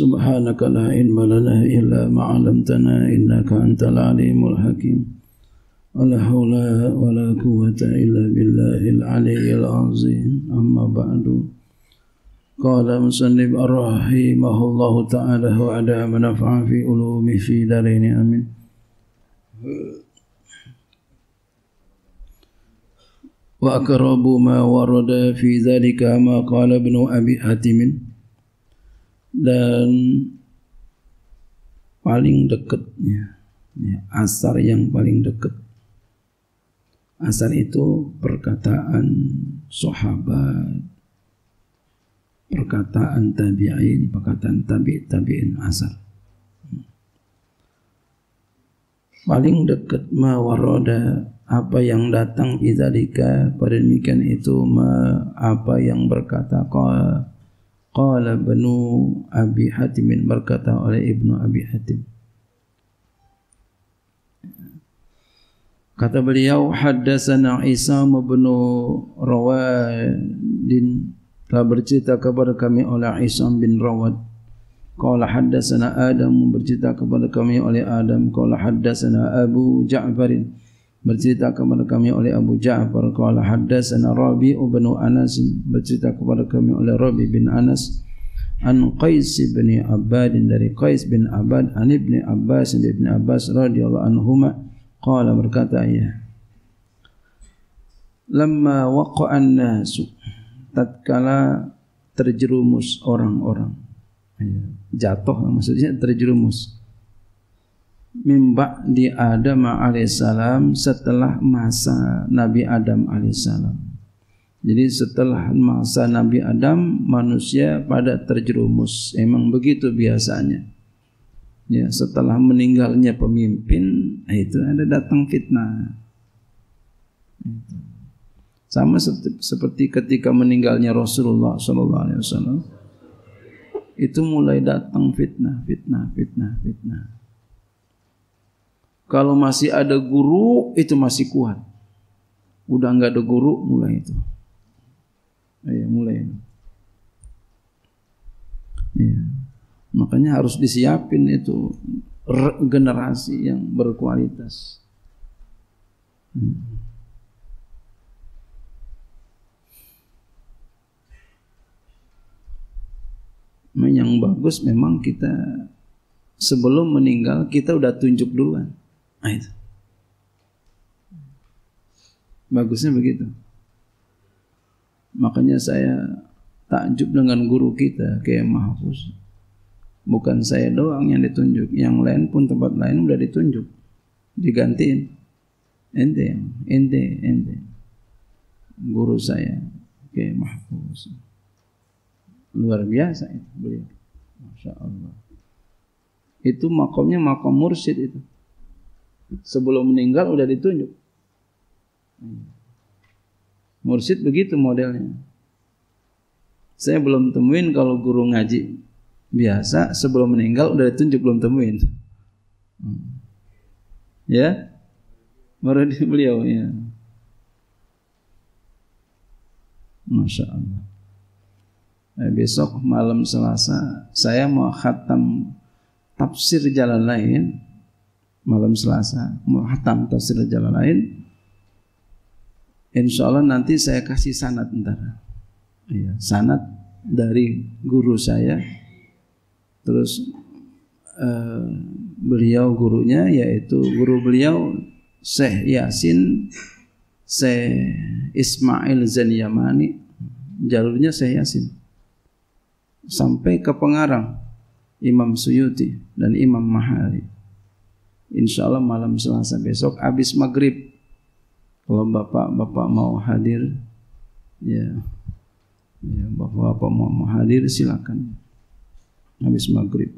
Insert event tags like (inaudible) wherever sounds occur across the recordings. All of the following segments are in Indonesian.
سبحانك لا علم لنا إلا ما علمتنا إنك أنت العليم الحكيم ولا حول ولا قوة إلا بالله العلي العظيم أما بعد قال مسلم رحمه الله تعالى وعلى منفعا في علومه في دارين آمين وأقرب ما ورد في ذلك ما قال ابن أبي حاتم dan paling dekatnya ya, asar yang paling dekat asar itu perkataan sahabat perkataan tabi'in perkataan tabi' tabi'in asar paling dekat ma waroda apa yang datang izalika pada demikian itu ma apa yang berkata qala Qala Banu Abi Hatim berkata oleh Ibnu Abi Hatim Kata beliau haddatsana Isa bin Rawad din. telah bercerita kepada kami oleh Isa bin Rawad Qala haddatsana Adam bercerita kepada kami oleh Adam qala haddatsana Abu Ja'farin bercerita kepada kami oleh Abu Ja'far qala haddatsana Rabi ibn Anas bercerita kepada kami oleh Rabi bin Anas an Qais bin Abbad dari Qais bin Abbad an Ibn Abbas dari Ibn Abbas radhiyallahu anhuma qala berkata ya lamma waqa'a an-nas tatkala terjerumus orang-orang jatuh lah maksudnya terjerumus mimba di Adam alaihissalam setelah masa Nabi Adam alaihissalam. Jadi setelah masa Nabi Adam manusia pada terjerumus. Emang begitu biasanya. Ya, setelah meninggalnya pemimpin nah itu ada datang fitnah. Sama seperti ketika meninggalnya Rasulullah Sallallahu Alaihi Wasallam, itu mulai datang fitnah, fitnah, fitnah, fitnah. Kalau masih ada guru itu masih kuat. Udah nggak ada guru mulai itu. Ayo iya, mulai. Ya. Makanya harus disiapin itu generasi yang berkualitas. Hmm. Yang bagus memang kita sebelum meninggal kita udah tunjuk duluan. Nah, itu. Bagusnya begitu. Makanya saya takjub dengan guru kita, kayak Mahfuz. Bukan saya doang yang ditunjuk, yang lain pun tempat lain udah ditunjuk. Digantiin. Ente, ente, ente. Guru saya, kayak Mahfuz. Luar biasa itu beliau. Masya Allah. Itu makomnya makom mursid itu sebelum meninggal udah ditunjuk. Mursid begitu modelnya. Saya belum temuin kalau guru ngaji biasa sebelum meninggal udah ditunjuk belum temuin. Hmm. Ya, baru di (laughs) beliau ya. Masya Allah. Nah, besok malam Selasa saya mau khatam tafsir jalan lain malam Selasa Muhatam tafsir jalan lain Insya Allah nanti saya kasih sanat ntar ya, sanat dari guru saya terus eh, beliau gurunya yaitu guru beliau Syekh Yasin Syekh Ismail Zanyamani jalurnya Syekh Yasin sampai ke pengarang Imam Suyuti dan Imam Mahari Insya Allah malam Selasa besok habis maghrib. Kalau bapak-bapak mau hadir, ya, ya bapak-bapak mau, mau hadir silakan. Habis maghrib.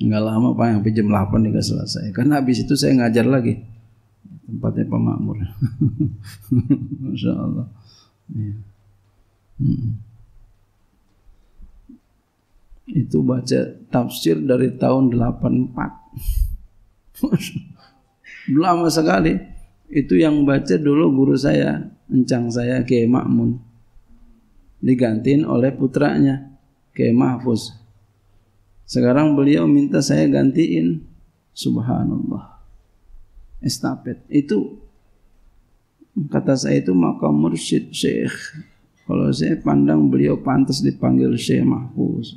Enggak lama Pak, sampai jam 8 nih selesai. Karena habis itu saya ngajar lagi. Tempatnya Pak Makmur. (laughs) Masya Allah. Ya. Hmm. Itu baca tafsir dari tahun 84. (laughs) Lama sekali. Itu yang baca dulu guru saya, encang saya Kiai Makmun. Digantiin oleh putranya Kiai Mahfuz. Sekarang beliau minta saya gantiin. Subhanallah. Estafet. Itu kata saya itu makam mursyid syekh. Kalau saya pandang beliau pantas dipanggil Syekh Mahfuz.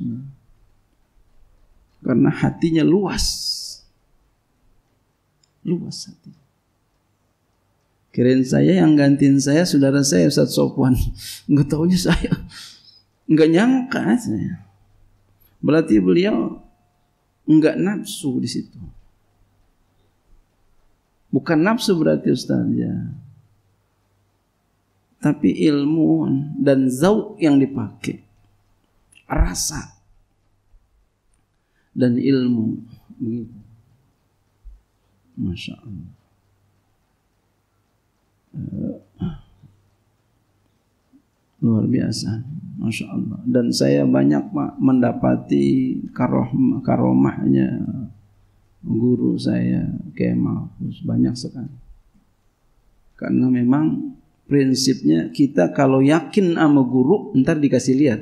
Karena hatinya luas luas hati. Kirain saya yang gantiin saya saudara saya Ustaz Sofwan. Enggak (laughs) taunya saya. Enggak nyangka saya. Berarti beliau enggak nafsu di situ. Bukan nafsu berarti Ustaz ya. Tapi ilmu dan zauk yang dipakai. Rasa dan ilmu begitu. Masya Allah. Eh, luar biasa. Masya Allah. Dan saya banyak Pak mendapati karoh karomahnya guru saya Kemal. terus banyak sekali. Karena memang prinsipnya kita kalau yakin sama guru ntar dikasih lihat.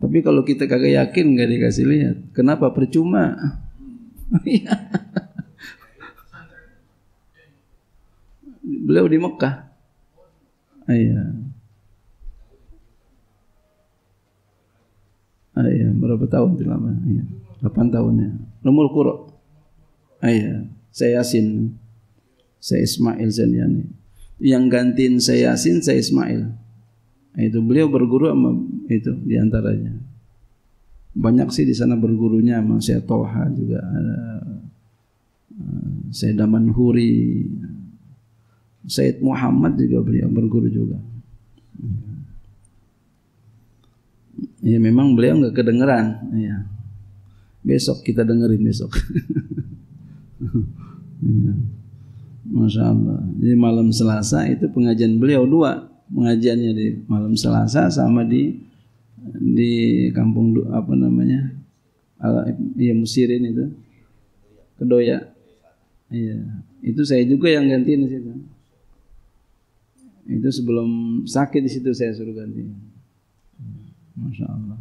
Tapi kalau kita kagak yakin nggak dikasih lihat. Kenapa? Percuma. Iya. Beliau di Mekah. Iya. Ah, iya, berapa tahun itu lama? Iya. 8 tahun ya. Lumul Qura. Ah, iya, saya Yasin. Saya Ismail Zaniani. Yang gantiin saya Yasin, saya Ismail. Ah, itu beliau berguru sama itu di antaranya banyak sih di sana bergurunya Mas Toha juga ada eh, saya Daman Huri Said Muhammad juga beliau berguru juga ya, ya memang beliau nggak kedengeran ya besok kita dengerin besok (laughs) ya. Masya Allah. Jadi malam Selasa itu pengajian beliau dua. Pengajiannya di malam Selasa sama di di kampung apa namanya ala ya Musirin itu Kedoya iya itu saya juga yang gantiin di situ itu sebelum sakit di situ saya suruh ganti masya Allah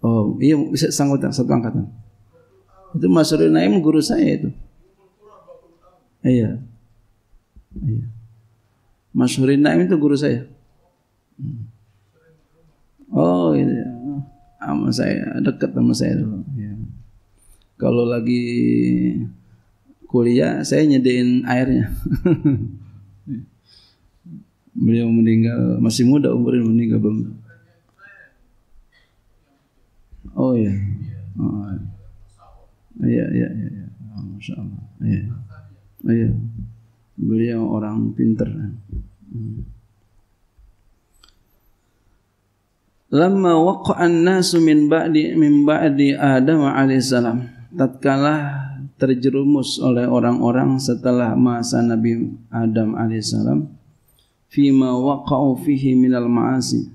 oh iya bisa sanggup satu angkatan itu Mas Naim guru saya itu iya iya Mas Naim itu guru saya Oh, ini iya. sama saya deket sama saya dulu. Ya. Kalau lagi kuliah, saya nyediain airnya. (laughs) Beliau meninggal masih muda umurnya meninggal belum. Oh iya. Oh, iya iya iya. iya. Oh, Masya Allah. Iya. Iya. Beliau orang pinter. Hmm. Lama waqa'an nasu min ba'di min ba'di Adam alaihissalam. Tatkala terjerumus oleh orang-orang setelah masa Nabi Adam alaihissalam fima waqa'u fihi minal ma'asi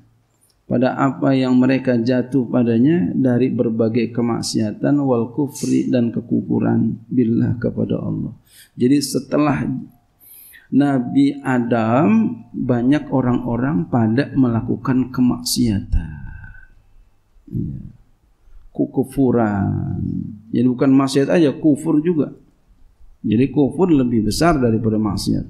pada apa yang mereka jatuh padanya dari berbagai kemaksiatan wal kufri dan kekufuran billah kepada Allah. Jadi setelah Nabi Adam banyak orang-orang pada melakukan kemaksiatan. Ya. Kukufuran. Jadi bukan maksiat aja, kufur juga. Jadi kufur lebih besar daripada maksiat.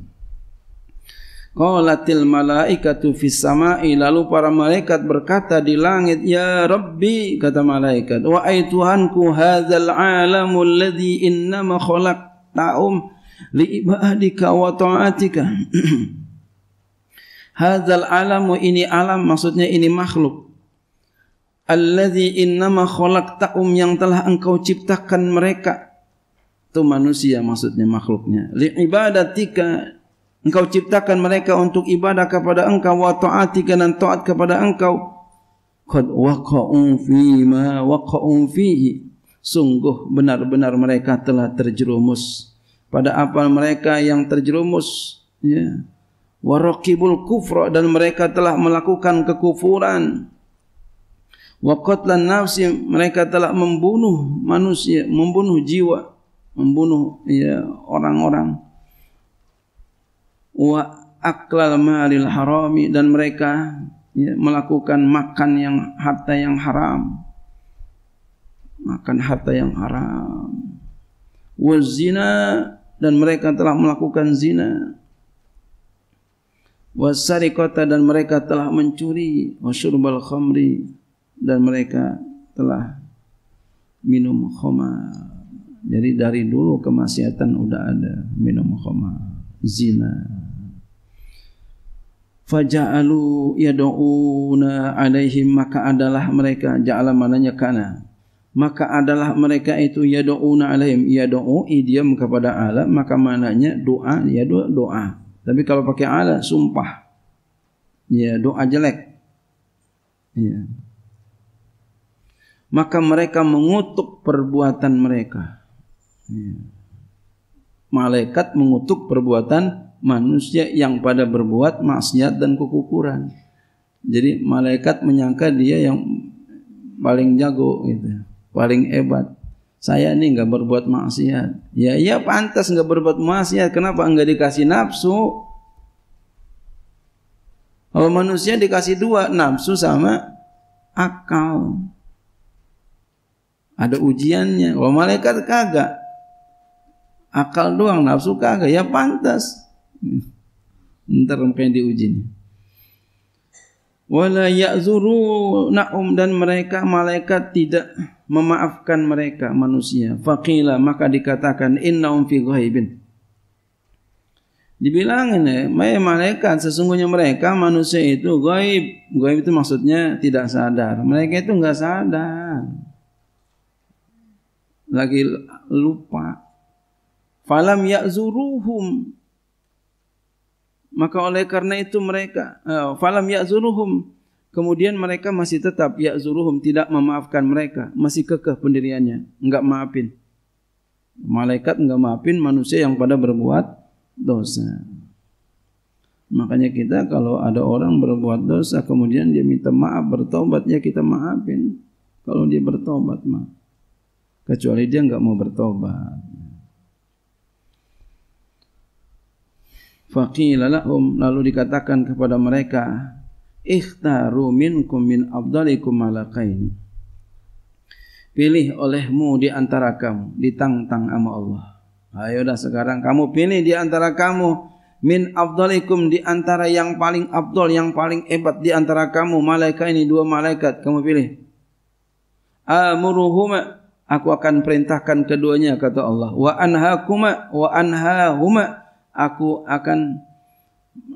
Qalatil malaikatu fis sama'i lalu para malaikat berkata di langit ya Rabbi kata malaikat wa ai Tuhanku hadzal alamul ladzi innama khalaqtaum liibadika wa ta'atika (clears throat) hadzal alamu ini alam maksudnya ini makhluk alladzi innama khalaqtahum yang telah engkau ciptakan mereka itu manusia maksudnya makhluknya liibadatika engkau ciptakan mereka untuk ibadah kepada engkau wa ta'atika dan taat kepada engkau qad waqa'u fi ma waqa'u fihi sungguh benar-benar mereka telah terjerumus pada apal mereka yang terjerumus ya waraqibul kufra dan mereka telah melakukan kekufuran wa qatlan nafsi mereka telah membunuh manusia membunuh jiwa membunuh ya orang-orang wa aklal malil harami dan mereka ya, melakukan makan yang harta yang haram makan harta yang haram wazina dan mereka telah melakukan zina kota dan mereka telah mencuri wasyurbal khamri dan mereka telah minum khamar jadi dari dulu kemaksiatan udah ada minum khamar zina faja'alu yad'una alaihim maka adalah mereka ja'ala mananya kana maka adalah mereka itu ya doa alaihim doa idiam kepada Allah maka mananya doa ya doa, doa. tapi kalau pakai Allah sumpah ya doa jelek ya maka mereka mengutuk perbuatan mereka ya. malaikat mengutuk perbuatan manusia yang pada berbuat maksiat dan kekukuran jadi malaikat menyangka dia yang paling jago gitu paling hebat. Saya ini nggak berbuat maksiat. Ya, ya pantas nggak berbuat maksiat. Kenapa nggak dikasih nafsu? Kalau manusia dikasih dua, nafsu sama akal. Ada ujiannya. Kalau malaikat kagak. Akal doang, nafsu kagak. Ya pantas. Ntar mungkin diuji wala ya'zurunahum dan mereka malaikat tidak memaafkan mereka manusia faqila maka dikatakan innahum fi ghaibin dibilangin ya malaikat sesungguhnya mereka manusia itu gaib gaib itu maksudnya tidak sadar mereka itu enggak sadar lagi lupa falam ya'zuruhum maka oleh karena itu mereka eh, falam ya'zuruhum kemudian mereka masih tetap ya'zuruhum tidak memaafkan mereka, masih kekeh pendiriannya, enggak maafin. Malaikat enggak maafin manusia yang pada berbuat dosa. Makanya kita kalau ada orang berbuat dosa kemudian dia minta maaf bertobat ya kita maafin kalau dia bertobat maaf. Kecuali dia enggak mau bertobat. Faqila lahum lalu dikatakan kepada mereka ikhtaru minkum min abdalikum malakaini Pilih olehmu di antara kamu ditantang sama Allah. Ayo dah sekarang kamu pilih di antara kamu min abdalikum di antara yang paling abdol yang paling hebat di antara kamu malaikat ini dua malaikat kamu pilih. Amuruhuma aku akan perintahkan keduanya kata Allah wa anhakuma wa anhahuma aku akan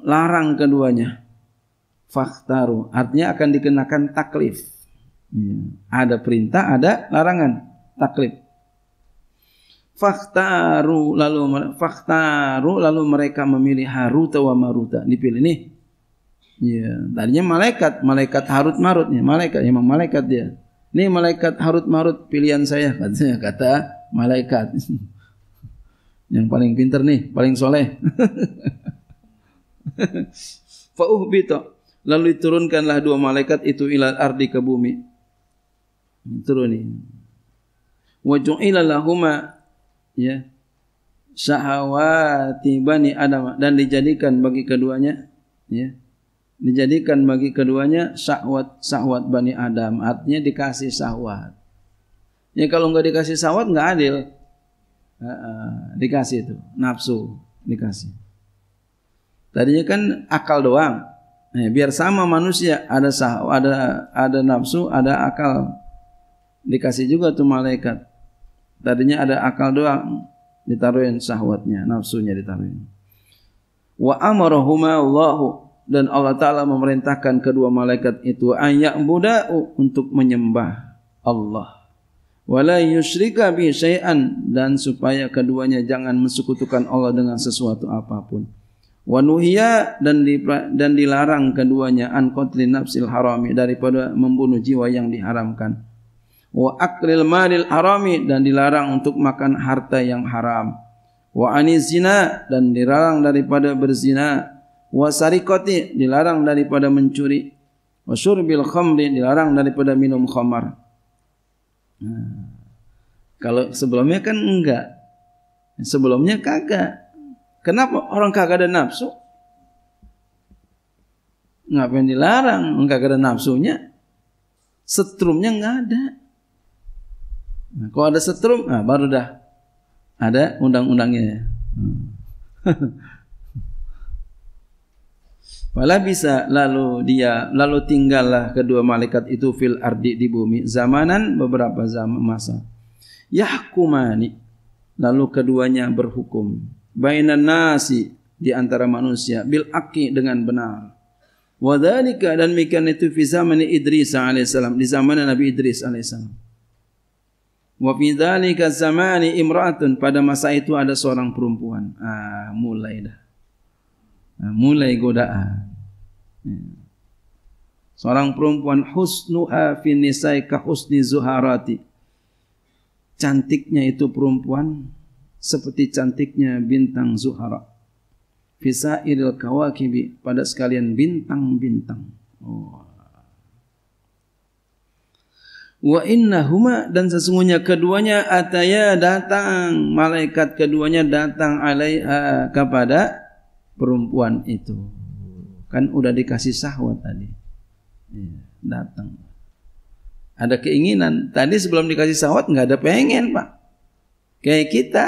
larang keduanya. Faktaru artinya akan dikenakan taklif. Ya. Ada perintah, ada larangan, taklif. Faktaru lalu faktaru lalu mereka memilih Haruta wa Maruta. Dipilih nih. Ya, tadinya malaikat, malaikat Harut marutnya malaikat memang malaikat dia. Ini malaikat Harut Marut pilihan saya katanya kata malaikat. (laughs) Yang paling pinter nih, paling soleh. (laughs) Fa'uhbita. Lalu diturunkanlah dua malaikat itu ilal ardi ke bumi. Turun nih. Wajung ju'ila lahuma ya syahawati bani Adam dan dijadikan bagi keduanya ya dijadikan bagi keduanya syahwat syahwat bani Adam artinya dikasih syahwat ya kalau nggak dikasih syahwat nggak adil Uh, dikasih itu nafsu dikasih tadinya kan akal doang eh, biar sama manusia ada sah ada ada nafsu ada akal dikasih juga tuh malaikat tadinya ada akal doang ditaruhin sahwatnya nafsunya ditaruhin wa amarohuma Allahu dan Allah Ta'ala memerintahkan kedua malaikat itu ayak buda'u untuk menyembah Allah wala yusyrika bi syai'an dan supaya keduanya jangan mensekutukan Allah dengan sesuatu apapun. Wa nuhiya dan di, dan dilarang keduanya an qatli nafsil harami daripada membunuh jiwa yang diharamkan. Wa aklil malil harami dan dilarang untuk makan harta yang haram. Wa anizina dan dilarang daripada berzina. Wa sarikoti dilarang daripada mencuri. Wa syurbil khamri dilarang daripada minum khamar Nah. kalau sebelumnya kan enggak. Sebelumnya kagak. Kenapa orang kagak ada nafsu? pengen dilarang? Kagak ada nafsunya. Setrumnya enggak ada. Nah, kalau ada setrum, nah baru dah ada undang-undangnya. Hmm. (laughs) Fala bisa lalu dia lalu tinggallah kedua malaikat itu fil ardi di bumi zamanan beberapa zaman masa. Yahkumani lalu keduanya berhukum bainan nasi di antara manusia bil aqi dengan benar. Wadhalika dan mikan itu fi zaman Idris alaihissalam di zaman Nabi Idris alaihissalam. Wa fi dzalika zamani imra'atun pada masa itu ada seorang perempuan. Ah mulai dah mulai godaan. Ya. Seorang perempuan husnu fin nisai ka husni zuharati. Cantiknya itu perempuan seperti cantiknya bintang zuhara. iril kawakibi pada sekalian bintang-bintang. Oh. wa inna huma dan sesungguhnya keduanya ataya datang malaikat keduanya datang alaiha kepada perempuan itu. Kan udah dikasih sahwat tadi. Iya, datang. Ada keinginan. Tadi sebelum dikasih sahwat nggak ada pengen pak. Kayak kita.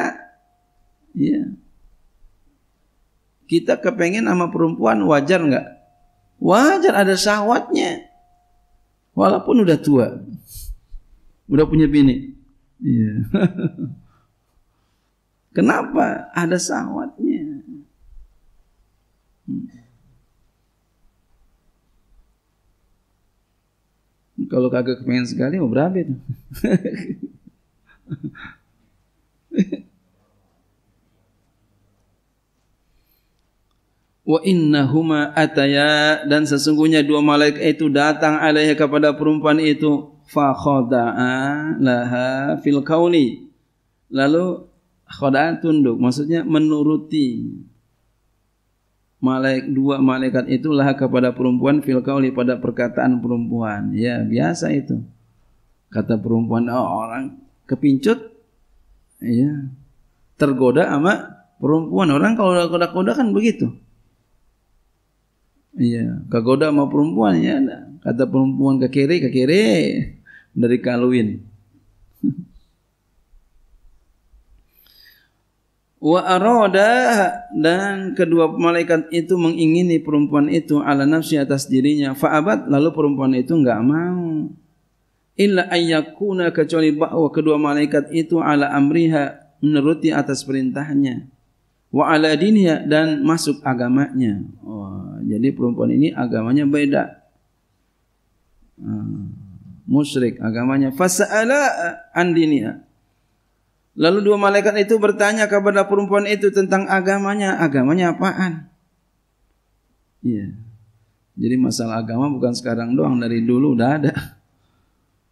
Ya. Kita kepengen sama perempuan wajar nggak? Wajar ada sahwatnya Walaupun udah tua. Udah punya bini. ya. (laughs) Kenapa? Ada sahwatnya Hmm. Kalau kagak kepengen sekali mau berapa itu? (laughs) Wa innahuma ataya dan sesungguhnya dua malaikat itu datang alaiha kepada perempuan itu fa khada'a laha fil kauni. Lalu khada'an tunduk maksudnya menuruti malaik dua malaikat itulah kepada perempuan fil kauli pada perkataan perempuan. Ya, biasa itu. Kata perempuan oh, orang kepincut ya tergoda sama perempuan. Orang kalau goda-goda kan begitu. Iya, kagoda sama perempuan ya. Kata perempuan ke kiri, ke kiri dari kaluin. (laughs) wa arada dan kedua malaikat itu mengingini perempuan itu ala nafsi atas dirinya faabat lalu perempuan itu enggak mau illa ayyakuna kecuali bahwa kedua malaikat itu ala amriha menuruti atas perintahnya wa ala dinia dan masuk agamanya oh, jadi perempuan ini agamanya beda hmm, musyrik agamanya fasala an Lalu dua malaikat itu bertanya kepada perempuan itu tentang agamanya. Agamanya apaan? Iya. Jadi masalah agama bukan sekarang doang. Dari dulu udah ada.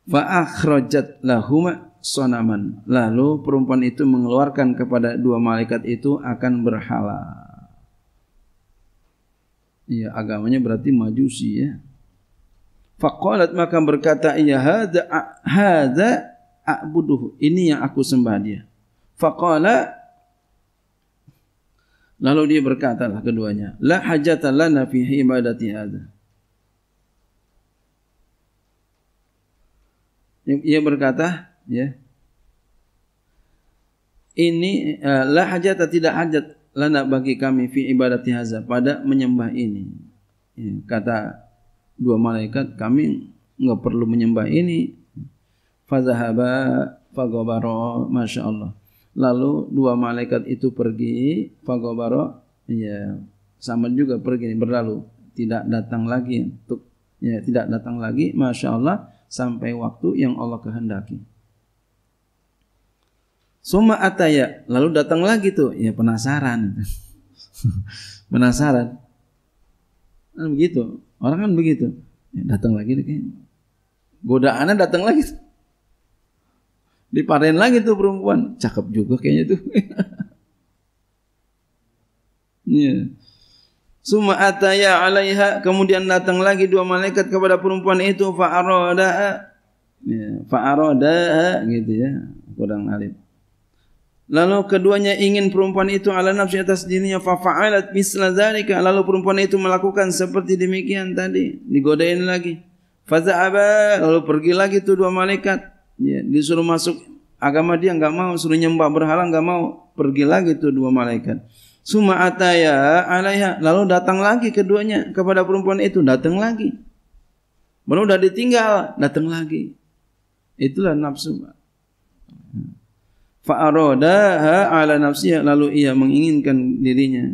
Fa'akhrajat lahuma sonaman. Lalu perempuan itu mengeluarkan kepada dua malaikat itu akan berhala. Iya agamanya berarti majusi ya. Fakolat maka berkata iya hada hada a'buduhu. Ini yang aku sembah dia. Faqala Lalu dia berkatalah keduanya, la hajata lana fi ibadati hadza. Ia berkata, ya. Ini eh, la hajata tidak hajat lana bagi kami fi ibadati hadza pada menyembah ini. Ya, kata dua malaikat, kami enggak perlu menyembah ini fazahaba fagobaro masya Allah lalu dua malaikat itu pergi fagobaro ya sama juga pergi berlalu tidak datang lagi untuk ya tidak datang lagi masya Allah sampai waktu yang Allah kehendaki Suma ataya lalu datang lagi tuh ya penasaran (laughs) penasaran kan begitu orang kan begitu ya, datang lagi deh, godaannya datang lagi Dipanen lagi tuh perempuan. Cakep juga kayaknya tuh. (laughs) yeah. Suma ataya alaiha kemudian datang lagi dua malaikat kepada perempuan itu fa'arada ya fa'arada gitu ya kurang alif Lalu keduanya ingin perempuan itu ala nafsi atas dirinya fa'alat misla dzalika lalu perempuan itu melakukan seperti demikian tadi digodain lagi faza'aba lalu pergi lagi tuh dua malaikat ya, disuruh masuk agama dia nggak mau suruh nyembah berhala nggak mau pergi lagi tuh dua malaikat suma ataya alaiha lalu datang lagi keduanya kepada perempuan itu datang lagi baru udah ditinggal datang lagi itulah nafsu fa'aradaha ala nafsiha lalu ia menginginkan dirinya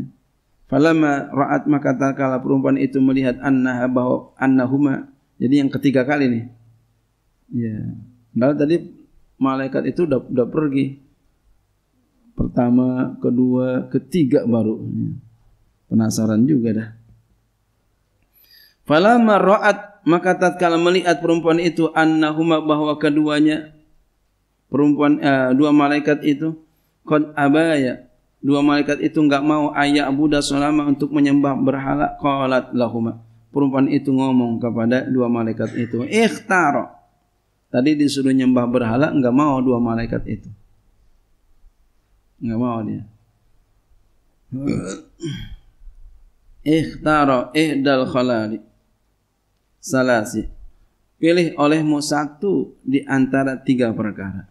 falamma ra'at maka tatkala perempuan itu melihat annaha bahwa annahuma jadi yang ketiga kali nih ya yeah Padahal tadi malaikat itu udah, pergi. Pertama, kedua, ketiga baru. Penasaran juga dah. Falamma ra'at maka tatkala melihat perempuan itu annahuma bahwa keduanya perempuan uh, dua malaikat itu kon abaya dua malaikat itu enggak mau ayak budak selama untuk menyembah berhala qalat lahuma perempuan itu ngomong kepada dua malaikat itu ikhtaro Tadi disuruh nyembah berhala, nggak mau dua malaikat itu. Nggak mau dia. Ikhtaro ihdal khalali salasi. Pilih olehmu satu di antara tiga perkara.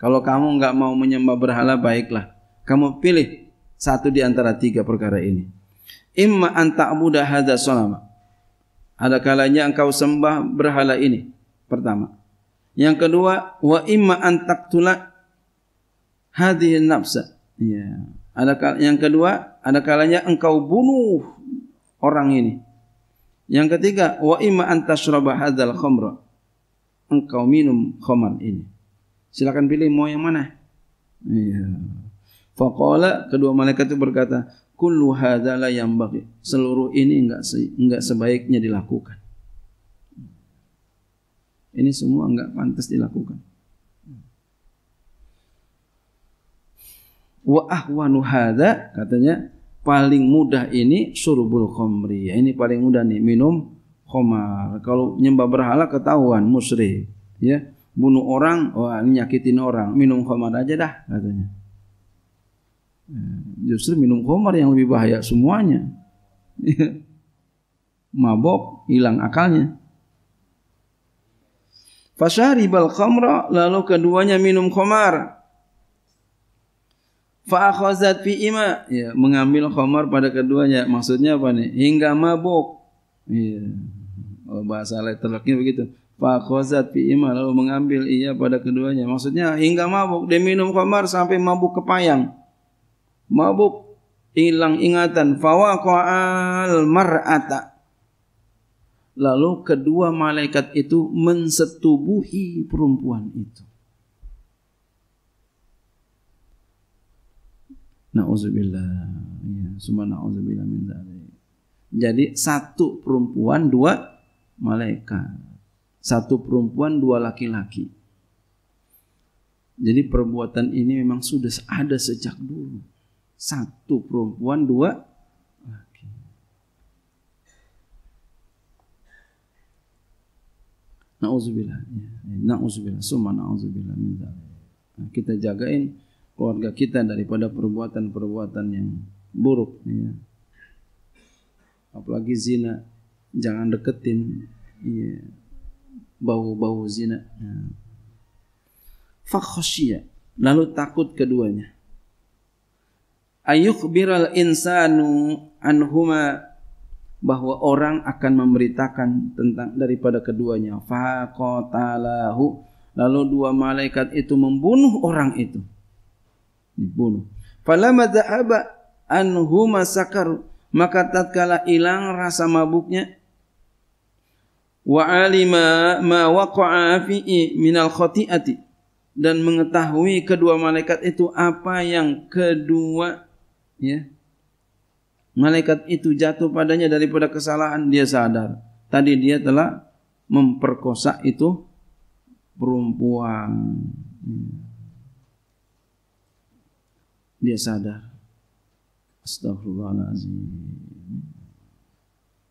Kalau kamu nggak mau menyembah berhala, baiklah. Kamu pilih satu di antara tiga perkara ini. Imma antak hadha hadza salama. Ada kalanya engkau sembah berhala ini Pertama. Yang kedua, wa imma an taqtula hadhihi nafsa. Ya. Ada yang kedua, ada kalanya engkau bunuh orang ini. Yang ketiga, wa imma an hadal khomro Engkau minum khomar ini. Silakan pilih mau yang mana. Iya. Faqala kedua malaikat itu berkata, kullu hadzala yang bagi. Seluruh ini enggak enggak sebaiknya dilakukan. Ini semua nggak pantas dilakukan. Wa ahwanu hadha, katanya paling mudah ini khamri khomri. Ya, ini paling mudah nih minum khomar. Kalau nyembah berhala ketahuan musyrik, ya bunuh orang, wah ini nyakitin orang, minum khamar aja dah katanya. Ya, justru minum khamar yang lebih bahaya semuanya. (laughs) Ya. Mabok, hilang akalnya. Fasharibal khamra lalu keduanya minum khamar. Fa'akhazat fi ima ya, mengambil khamar pada keduanya. Maksudnya apa nih? Hingga mabuk. Ya. Oh, bahasa letterlocknya begitu. Fa'akhazat fi ima lalu mengambil ia pada keduanya. Maksudnya hingga mabuk. Dia minum khamar sampai mabuk kepayang. Mabuk hilang ingatan. Fawaqa'al mar'ata Lalu kedua malaikat itu mensetubuhi perempuan itu. Nauzubillah. Ya, nauzubillah min dzalik. Jadi satu perempuan, dua malaikat. Satu perempuan, dua laki-laki. Jadi perbuatan ini memang sudah ada sejak dulu. Satu perempuan, dua Nauzubillah. Ya. ya nauzubillah. Suma nauzubillah min nah, kita jagain keluarga kita daripada perbuatan-perbuatan yang buruk ya. Apalagi zina. Jangan deketin ya. bau-bau zina. Ya. Lalu takut keduanya. Ayukbiral insanu anhuma bahwa orang akan memberitakan tentang daripada keduanya. Faqatalahu. Lalu dua malaikat itu membunuh orang itu. Dibunuh. Falamma dhahaba anhuma sakar maka tatkala hilang rasa mabuknya wa alima ma waqa'a min al khati'ati dan mengetahui kedua malaikat itu apa yang kedua ya malaikat itu jatuh padanya daripada kesalahan dia sadar tadi dia telah memperkosa itu perempuan dia sadar astagfirullahalazim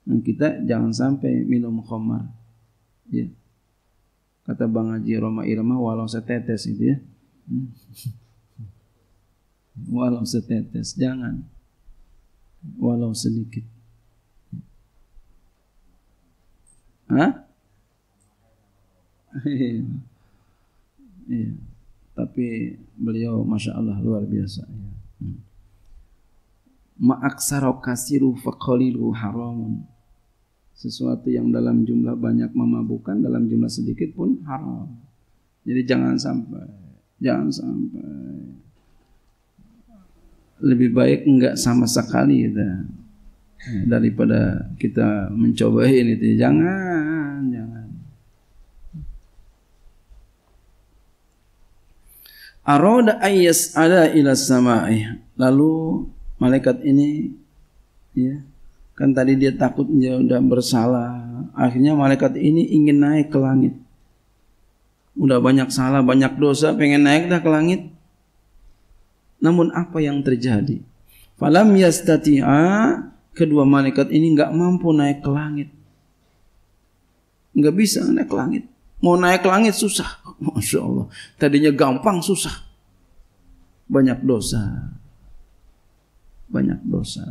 nah, kita jangan sampai minum khamar ya kata Bang Haji Roma Irma walau setetes itu ya hmm. (laughs) walau setetes jangan walau sedikit. Hah? (laughs) Iya. iya. Tapi beliau masya Allah luar biasa. Ya. Hmm. Ma'aksaro kasiru faqalilu haramun. Sesuatu yang dalam jumlah banyak memabukan dalam jumlah sedikit pun haram. Jadi jangan sampai, jangan sampai lebih baik enggak sama sekali gitu. daripada kita mencobain eh, itu jangan jangan Aroda ayas ada ilas sama lalu malaikat ini ya kan tadi dia takut dia udah bersalah akhirnya malaikat ini ingin naik ke langit udah banyak salah banyak dosa pengen naik dah ke langit namun apa yang terjadi? Falam yastati'a kedua malaikat ini nggak mampu naik ke langit. Nggak bisa naik ke langit. Mau naik ke langit susah. (laughs) Masya Allah. Tadinya gampang susah. Banyak dosa. Banyak dosa.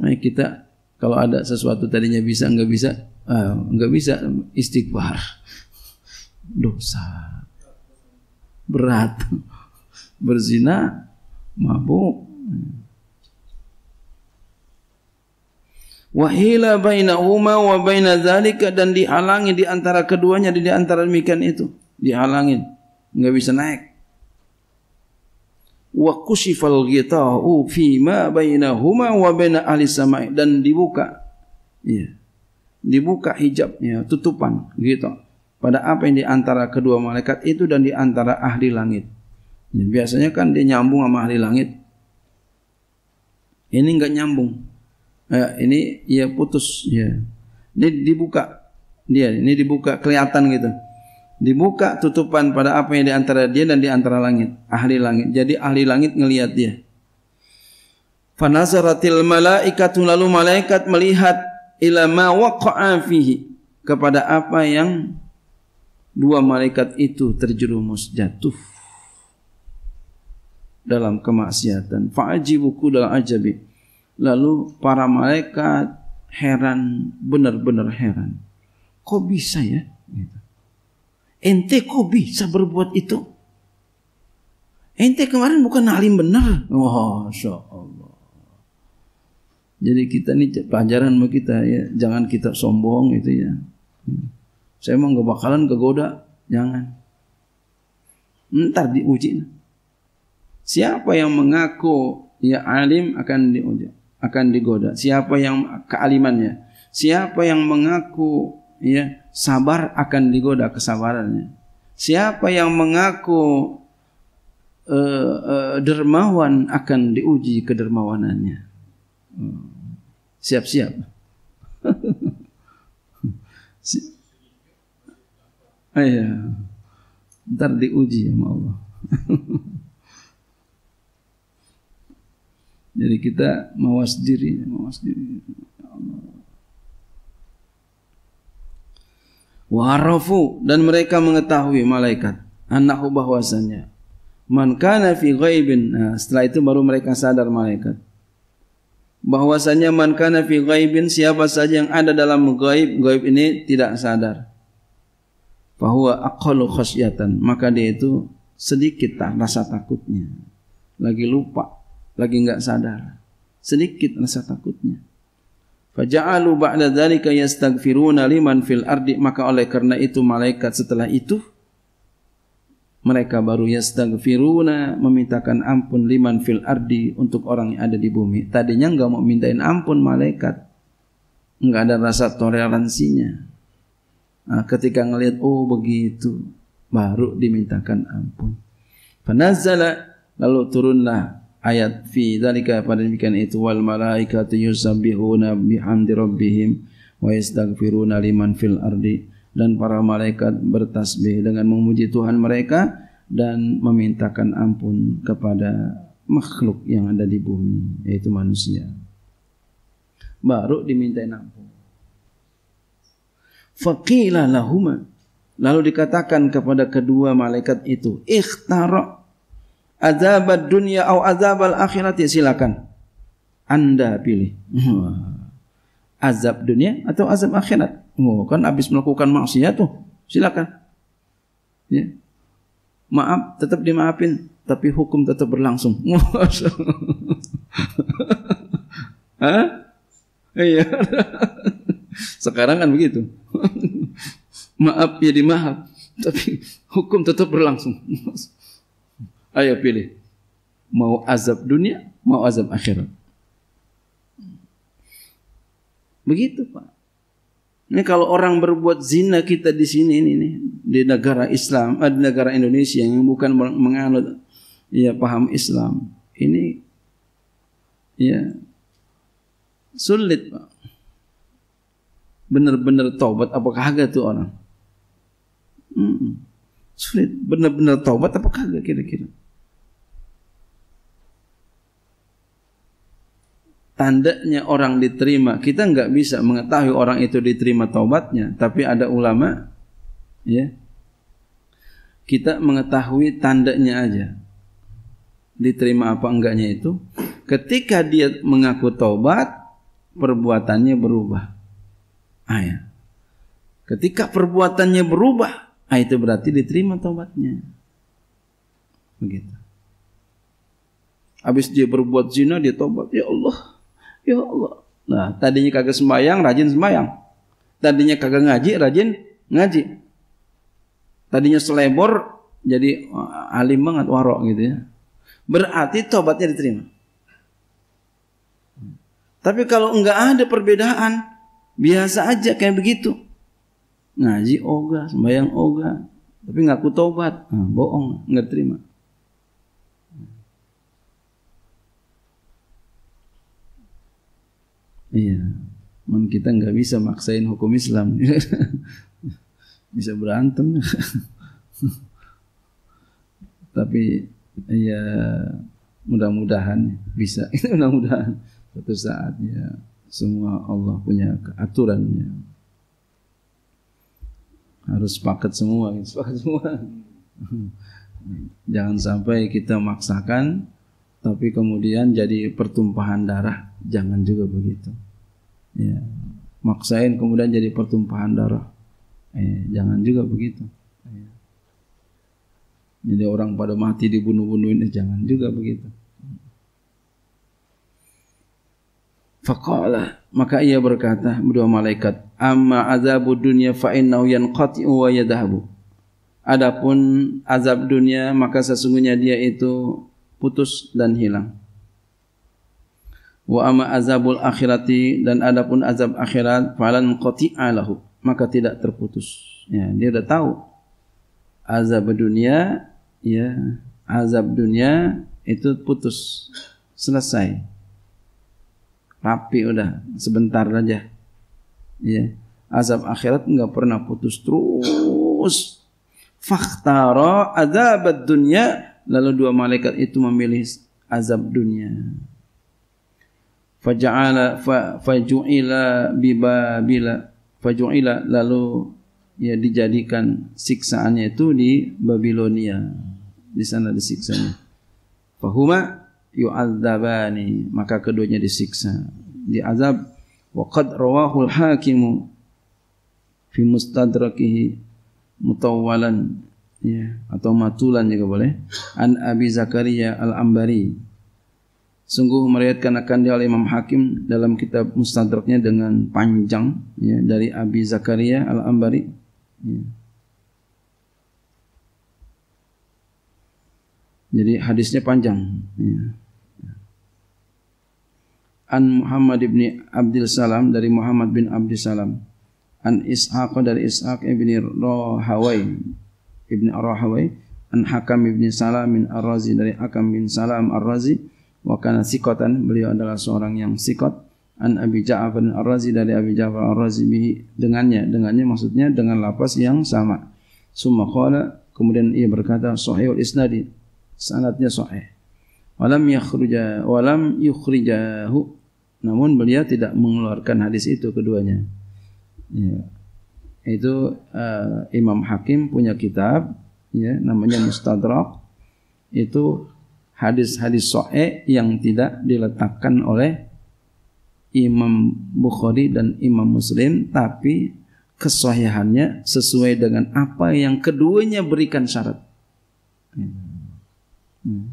Nah kita kalau ada sesuatu tadinya bisa nggak bisa eh, nggak bisa istighfar (laughs) dosa berat. (laughs) Berzina, mabuk. Wahila huma wa baina zalika dan dihalangi di antara keduanya di antara demikian itu, dihalangi Enggak bisa naik. Wa kushifal ghita'u fi ma huma wa baina ahli sama' dan dibuka. ya Dibuka hijabnya, tutupan gitu pada apa yang diantara kedua malaikat itu dan diantara ahli langit. Ya, biasanya kan dia nyambung sama ahli langit. Ini enggak nyambung. Eh, ini ya putus ya. Ini dibuka dia, ini dibuka kelihatan gitu. Dibuka tutupan pada apa yang diantara dia dan diantara langit, ahli langit. Jadi ahli langit ngelihat dia. Fanazaratil malaikatun lalu malaikat melihat ila ma waqa'a fihi kepada apa yang dua malaikat itu terjerumus jatuh dalam kemaksiatan. fajibuku dalam ajabi. Lalu para malaikat heran, benar-benar heran. Kok bisa ya? Gitu. Ente kok bisa berbuat itu? Ente kemarin bukan alim benar. wah oh, Allah. Jadi kita nih pelajaran mau kita ya, jangan kita sombong itu ya. Saya mau gak bakalan kegoda, jangan. Ntar diuji. Siapa yang mengaku ya alim akan diuji, akan digoda. Siapa yang kealimannya? Siapa yang mengaku ya sabar akan digoda kesabarannya. Siapa yang mengaku uh, uh, dermawan akan diuji kedermawanannya. Hmm. Siap-siap. Hmm. Oh, iya. Ntar diuji sama Allah. (laughs) Jadi kita mawas diri, mawas diri. Ya Wa'arafu dan mereka mengetahui malaikat Anakku bahwasannya man kana fi ghaibin. Nah, setelah itu baru mereka sadar malaikat. Bahwasanya man kana fi ghaibin siapa saja yang ada dalam gaib, gaib ini tidak sadar bahwa aqallu khasyatan maka dia itu sedikit tak rasa takutnya lagi lupa lagi enggak sadar sedikit rasa takutnya faja'alu ba'da dzalika yastaghfiruna liman fil ardi maka oleh karena itu malaikat setelah itu mereka baru yastaghfiruna memintakan ampun liman fil ardi untuk orang yang ada di bumi tadinya nggak mau mintain ampun malaikat enggak ada rasa toleransinya Nah, ketika ngelihat oh begitu baru dimintakan ampun. Fanazala lalu turunlah ayat fi dzalika pada demikian itu wal malaikatu yusabbihuna bihamdi rabbihim wa yastaghfiruna liman fil ardi dan para malaikat bertasbih dengan memuji Tuhan mereka dan memintakan ampun kepada makhluk yang ada di bumi yaitu manusia. Baru dimintain ampun. Faqilah lahuma. Lalu dikatakan kepada kedua malaikat itu, Ikhtarok azabat dunia atau azab al akhirat ya silakan. Anda pilih. azab dunia atau azab akhirat. Oh, kan habis melakukan maksiat tuh. Silakan. Ya. Maaf, tetap dimaafin, tapi hukum tetap berlangsung. (laughs) Hah? Iya. (laughs) Sekarang kan begitu. (laughs) maaf jadi maaf, tapi hukum tetap berlangsung. (laughs) Ayo pilih. Mau azab dunia, mau azab akhirat. Begitu, Pak. Ini kalau orang berbuat zina kita di sini ini nih, di negara Islam, eh, di negara Indonesia yang bukan menganut ya paham Islam. Ini ya sulit, Pak benar-benar taubat apa kagak tuh orang? Hmm. Sulit benar-benar taubat apa kagak kira-kira? Tandanya orang diterima, kita nggak bisa mengetahui orang itu diterima taubatnya, tapi ada ulama, ya, kita mengetahui tandanya aja, diterima apa enggaknya itu. Ketika dia mengaku taubat, perbuatannya berubah. Ah, ya. Ketika perbuatannya berubah, ah, itu berarti diterima tobatnya. Begitu. Habis dia berbuat zina, dia tobat. Ya Allah, ya Allah. Nah, tadinya kagak sembayang, rajin sembayang. Tadinya kagak ngaji, rajin ngaji. Tadinya selebor, jadi ah, alim banget, warok gitu ya. Berarti tobatnya diterima. Tapi kalau enggak ada perbedaan, Biasa aja kayak begitu. Ngaji oga, sembahyang oga. Tapi ngaku tobat. Nah, bohong, nggak terima. Iya. Man kita nggak bisa maksain hukum Islam. (laughs) bisa berantem. (laughs) Tapi ya mudah-mudahan bisa. itu (laughs) mudah-mudahan suatu saatnya semua Allah punya aturannya. Harus sepakat semua, (laughs) sepakat semua. Jangan sampai kita maksakan tapi kemudian jadi pertumpahan darah. Jangan juga begitu. Ya. Maksain kemudian jadi pertumpahan darah. Eh, jangan juga begitu. Ya. Jadi orang pada mati dibunuh-bunuhin, eh, jangan juga begitu. Faqala maka ia berkata berdua malaikat amma azabud dunya fa innahu yanqati'u wa yadhhabu. Adapun azab dunia maka sesungguhnya dia itu putus dan hilang. Wa amma azabul akhirati dan adapun azab akhirat falan qati'a lahu maka tidak terputus. Ya, dia sudah tahu azab dunia ya azab dunia itu putus selesai rapi udah sebentar aja ya azab akhirat nggak pernah putus terus faktaro azab dunia lalu dua malaikat itu memilih azab dunia faja'ala fa, faju'ila bibabila faju'ila lalu ya dijadikan siksaannya itu di Babilonia di sana disiksanya fahuma yu'adzabani maka keduanya disiksa diazab wa qad rawahul hakimu fi mustadrakihi mutawwalan ya atau matulan juga boleh an abi zakaria al ambari sungguh meriatkan akan dia oleh Imam Hakim dalam kitab Mustadraknya dengan panjang ya, dari Abi Zakaria al ambari ya. jadi hadisnya panjang ya an Muhammad ibni Abdul Salam dari Muhammad bin Abdul Salam an Ishaq dari Ishaq ibni Rahawai ibni Rahawai an Hakam ibni min Ar-Razi dari Hakam bin Salam Ar-Razi wa kana sikotan beliau adalah seorang yang sikot an Abi Ja'far Ar-Razi dari Abi Ja'far Ar-Razi bihi dengannya dengannya maksudnya dengan lapas yang sama summa qala kemudian ia berkata sahihul isnadi sanadnya sahih walam yakhruja walam yukhrijahu namun beliau tidak mengeluarkan hadis itu keduanya. Ya. Itu uh, Imam Hakim punya kitab ya namanya Mustadrak. Itu hadis-hadis soe yang tidak diletakkan oleh Imam Bukhari dan Imam Muslim tapi kesahihannya sesuai dengan apa yang keduanya berikan syarat. Ya. Hmm. Hmm.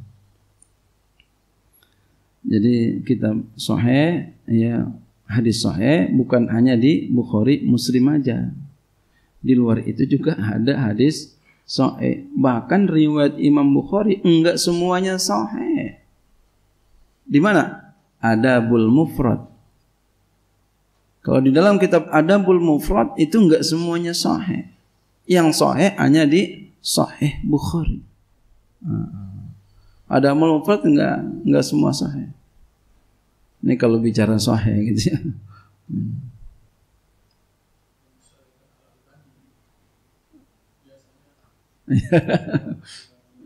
Jadi kita sahih ya hadis sahih bukan hanya di Bukhari Muslim aja. Di luar itu juga ada hadis sahih. Bahkan riwayat Imam Bukhari enggak semuanya sahih. Di mana? Adabul Mufrad. Kalau di dalam kitab Adabul Mufrad itu enggak semuanya sahih. Yang sahih hanya di sahih Bukhari. Ada ah, ah. Adabul Mufrad enggak enggak semua sahih. Ini kalau bicara sahih gitu ya. Hmm.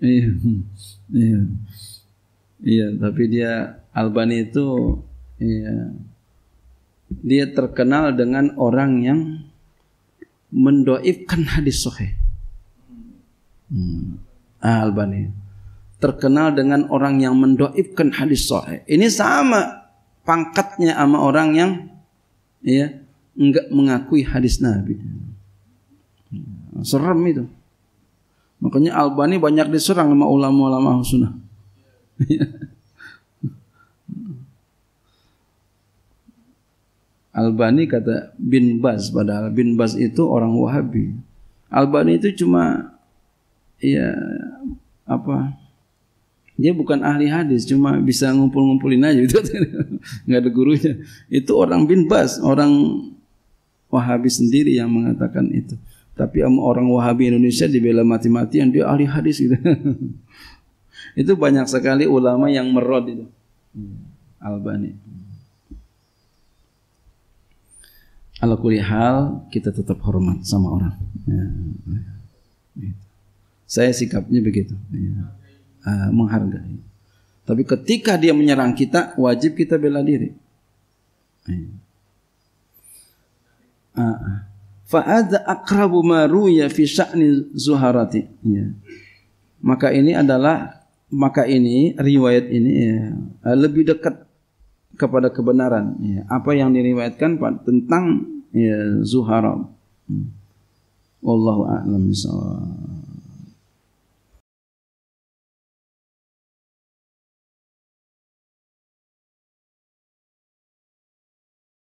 iya, iya, iya. Tapi dia Albani itu, iya, dia terkenal dengan orang yang mendoifkan hadis sohe, Hmm. Ah, Albani terkenal dengan orang yang mendoifkan hadis sohe, Ini sama pangkatnya sama orang yang ya enggak mengakui hadis Nabi. Serem itu. Makanya Albani banyak diserang sama ulama-ulama sunnah. Albani kata bin Baz padahal bin Baz itu orang Wahabi. Albani itu cuma ya apa dia bukan ahli hadis, cuma bisa ngumpul-ngumpulin aja gitu. (laughs) nggak ada gurunya. Itu orang bin Bas, orang Wahabi sendiri yang mengatakan itu. Tapi orang Wahabi Indonesia dibela mati-matian dia ahli hadis gitu. (laughs) itu banyak sekali ulama yang merod itu. Hmm, Albani. Ala hal kita tetap hormat sama orang. Ya. Saya sikapnya begitu. Ya uh, menghargai. Tapi ketika dia menyerang kita, wajib kita bela diri. Eh. Ah, ah. Fa'adha akrabu maruya fi sya'ni zuharati. Ya. Maka ini adalah maka ini riwayat ini ya, eh, lebih dekat kepada kebenaran ya. apa yang diriwayatkan tentang ya, Zuharam. Hmm. Wallahu a'lam